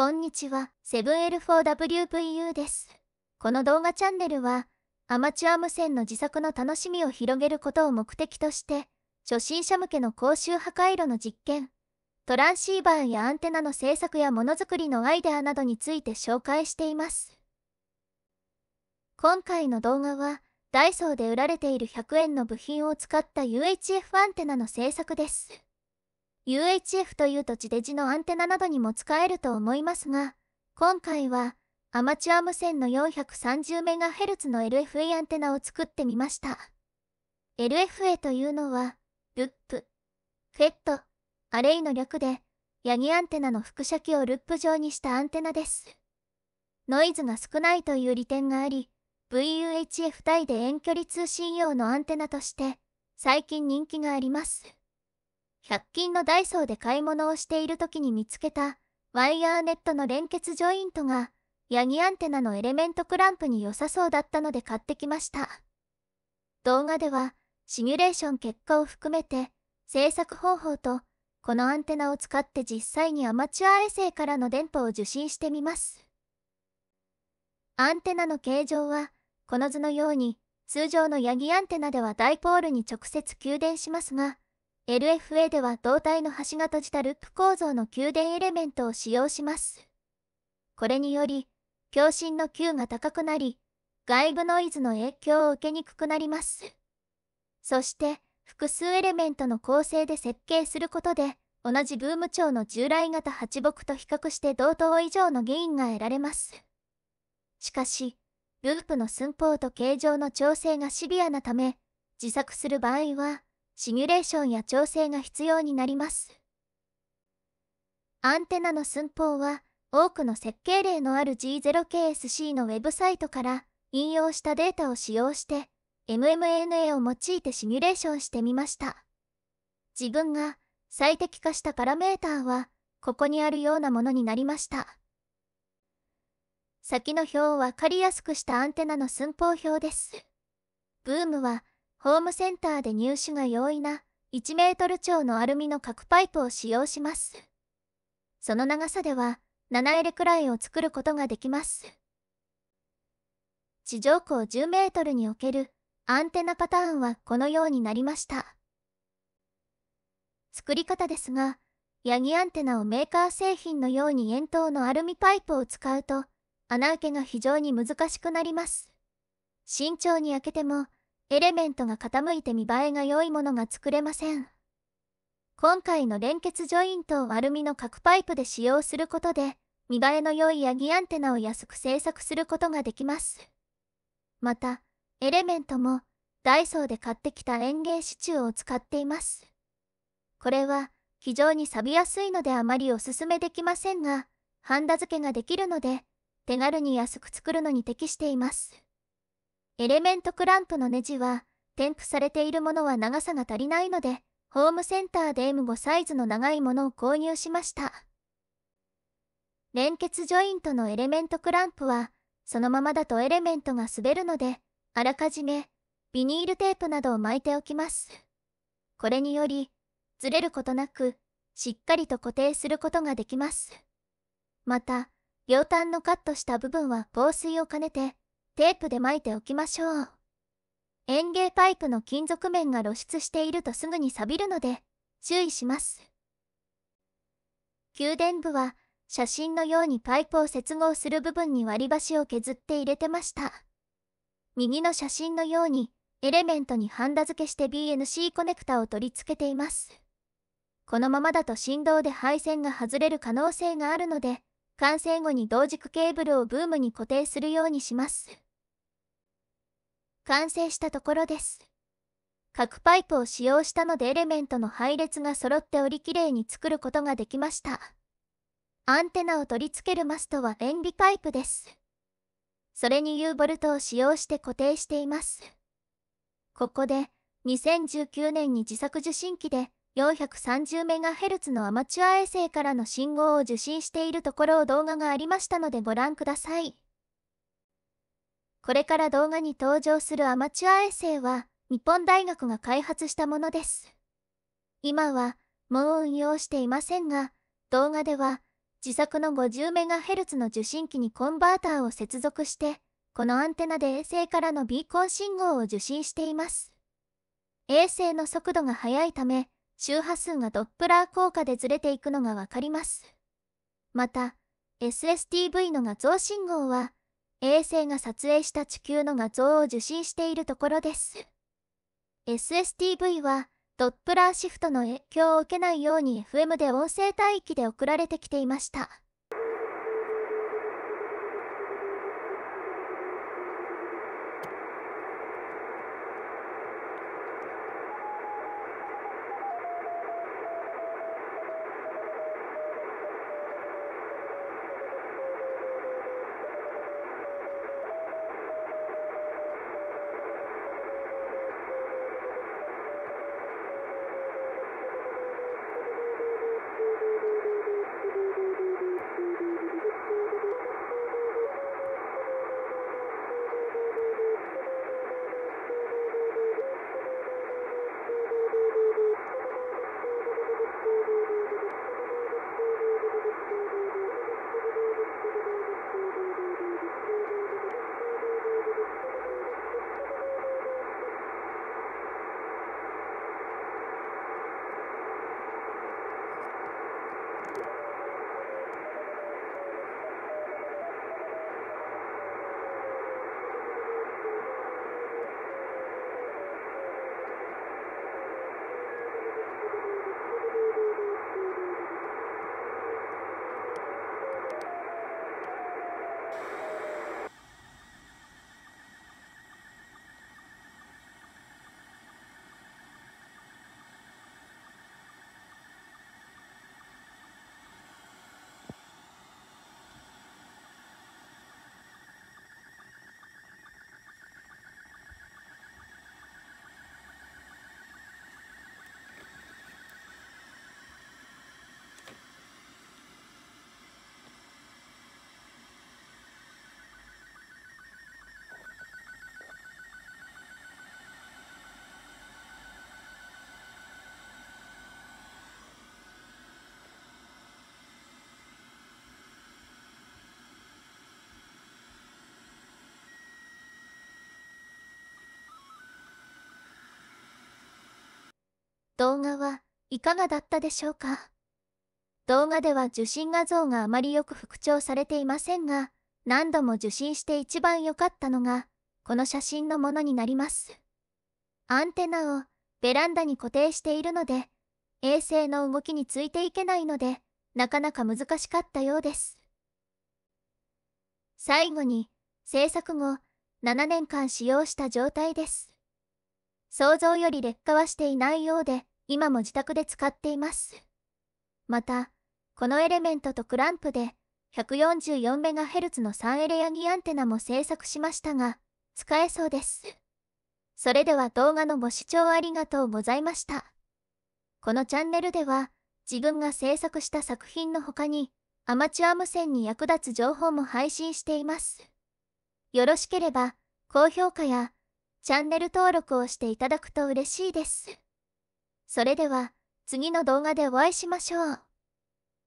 こんにちは、セブン L4WVU です。この動画チャンネルは、アマチュア無線の自作の楽しみを広げることを目的として、初心者向けの高周波回路の実験、トランシーバーやアンテナの製作やものづくりのアイデアなどについて紹介しています。今回の動画は、ダイソーで売られている100円の部品を使った UHF アンテナの製作です。UHF というと地デジのアンテナなどにも使えると思いますが、今回はアマチュア無線の 430MHz の LFA アンテナを作ってみました。LFA というのは、ルップ、フェット、アレイの略で、ヤギアンテナの副射器をルップ状にしたアンテナです。ノイズが少ないという利点があり、VUHF 対で遠距離通信用のアンテナとして、最近人気があります。100均のダイソーで買い物をしている時に見つけたワイヤーネットの連結ジョイントがヤギアンテナのエレメントクランプに良さそうだったので買ってきました動画ではシミュレーション結果を含めて制作方法とこのアンテナを使って実際にアマチュア衛星からの電波を受信してみますアンテナの形状はこの図のように通常のヤギアンテナではダイポールに直接給電しますが LFA では胴体の端が閉じたループ構造の給電エレメントを使用します。これにより、共振の Q が高くなり、外部ノイズの影響を受けにくくなります。そして、複数エレメントの構成で設計することで、同じブーム長の従来型8木と比較して同等以上のゲインが得られます。しかし、ループの寸法と形状の調整がシビアなため、自作する場合は、シミュレーションや調整が必要になります。アンテナの寸法は多くの設計例のある G0KSC のウェブサイトから引用したデータを使用して MMNA を用いてシミュレーションしてみました。自分が最適化したパラメーターはここにあるようなものになりました。先の表を分かりやすくしたアンテナの寸法表です。ブームはホームセンターで入手が容易な1メートル超のアルミの角パイプを使用します。その長さでは7エレくらいを作ることができます。地上高10メートルにおけるアンテナパターンはこのようになりました。作り方ですが、ヤギアンテナをメーカー製品のように円筒のアルミパイプを使うと、穴開けが非常に難しくなります。慎重に開けても、エレメントが傾いて見栄えが良いものが作れません。今回の連結ジョイントをアルミの角パイプで使用することで、見栄えの良いヤギアンテナを安く製作することができます。また、エレメントも、ダイソーで買ってきた園芸支柱を使っています。これは、非常に錆びやすいのであまりおすすめできませんが、ハンダ付けができるので、手軽に安く作るのに適しています。エレメントクランプのネジは、添付されているものは長さが足りないので、ホームセンターで M5 サイズの長いものを購入しました。連結ジョイントのエレメントクランプは、そのままだとエレメントが滑るので、あらかじめ、ビニールテープなどを巻いておきます。これにより、ずれることなく、しっかりと固定することができます。また、両端のカットした部分は防水を兼ねて、テープで巻いておきましょう。園芸パイプの金属面が露出しているとすぐに錆びるので、注意します。給電部は、写真のようにパイプを接合する部分に割り箸を削って入れてました。右の写真のように、エレメントにハンダ付けして BNC コネクタを取り付けています。このままだと振動で配線が外れる可能性があるので、完成後に同軸ケーブルをブームに固定するようにします。完成したところです。各パイプを使用したのでエレメントの配列が揃っておりきれいに作ることができました。アンテナを取り付けるマストは塩ビパイプです。それに U ボルトを使用して固定しています。ここで2019年に自作受信機で 430MHz のアマチュア衛星からの信号を受信しているところを動画がありましたのでご覧ください。これから動画に登場するアマチュア衛星は、日本大学が開発したものです。今は、もう運用していませんが、動画では、自作の 50MHz の受信機にコンバーターを接続して、このアンテナで衛星からのビーコン信号を受信しています。衛星の速度が速いため、周波数がドップラー効果でずれていくのがわかります。また、SSTV の画像信号は、衛星が撮影した地球の画像を受信しているところです。SSTV は、ドップラーシフトの影響を受けないように FM で音声帯域で送られてきていました。動画はいかがだったでしょうか動画では受信画像があまりよく復調されていませんが、何度も受信して一番良かったのが、この写真のものになります。アンテナをベランダに固定しているので、衛星の動きについていけないので、なかなか難しかったようです。最後に、制作後、7年間使用した状態です。想像より劣化はしていないようで、今も自宅で使っています。また、このエレメントとクランプで 144MHz の3エレヤギアンテナも製作しましたが、使えそうです。それでは動画のご視聴ありがとうございました。このチャンネルでは、自分が制作した作品の他に、アマチュア無線に役立つ情報も配信しています。よろしければ、高評価や、チャンネル登録をしていただくと嬉しいです。それでは次の動画でお会いしましょう。